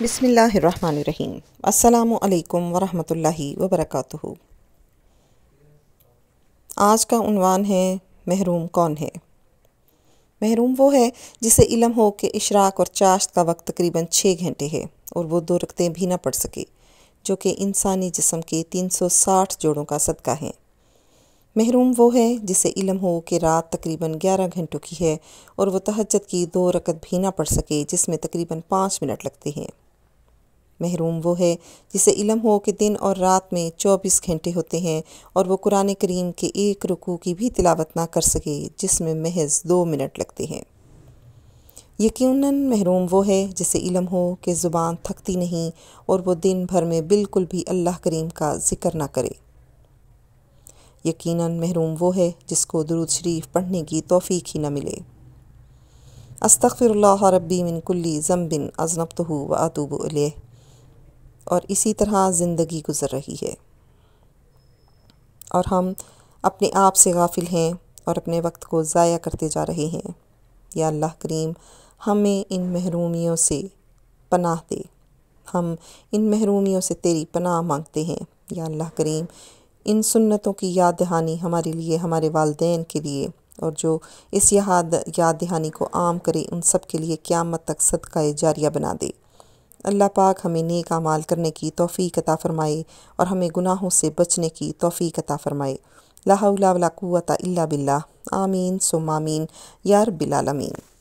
बिसमीम् अल्लाम वरहमतुल्लाहि वबरकातुहु आज का उनवान है महरूम कौन है महरूम वो है जिसे इलम हो कि इशराक और चाश्त का वक्त तकरीबन छः घंटे है और वो दो रखते भी ना पड़ सके जो कि इंसानी जिसम के 360 जोड़ों का सदका है महरूम वो है जिसे इलम हो कि रात तकरीबन 11 घंटों की है और वह तहजद की दो रकत भी ना पड़ सके जिसमें तकरीबन पाँच मिनट लगते हैं महरूम वो है जिसे इलम हो कि दिन और रात में चौबीस घंटे होते हैं और वह कुरान करीम के एक रुकू की भी तिलावत ना कर सके जिसमें महज दो मिनट लगते हैं यकीन महरूम वो है जिसे इलम हो कि ज़ुबान थकती नहीं और वो दिन भर में बिल्कुल भी अल्लाह करीम का जिक्र ना करे यकीनन महरूम वो है जिसको दरुद शरीफ पढ़ने की तोफ़ी ही न मिले अस्तफ़िर रबी मिनकुल्ली ज़म्बिन अजनब तो व अतूब और इसी तरह ज़िंदगी गुज़र रही है और हम अपने आप से गाफिल हैं और अपने वक्त को ज़ाया करते जा रहे हैं या अल्लाह करीम हमें इन महरूमियों से पनाह दे हम इन महरूमियों से तेरी पनाह मांगते हैं या अल्लाह करीम इन सुन्नतों की याद दहानी हमारे लिए हमारे वालदेन के लिए और जो इस याद याद दहानी को आम करे उन सब के लिए क़्यामत तक सदका जारिया बना दे अल्लाह पाक हमें नेक अमाल करने की तोफ़ी अता फ़रमाए और हमें गुनाहों से बचने की तोफ़ी अता फ़रमाए लाला कुत अल्ला बिल्ला आमीन सुमामीन यार बिलालमीन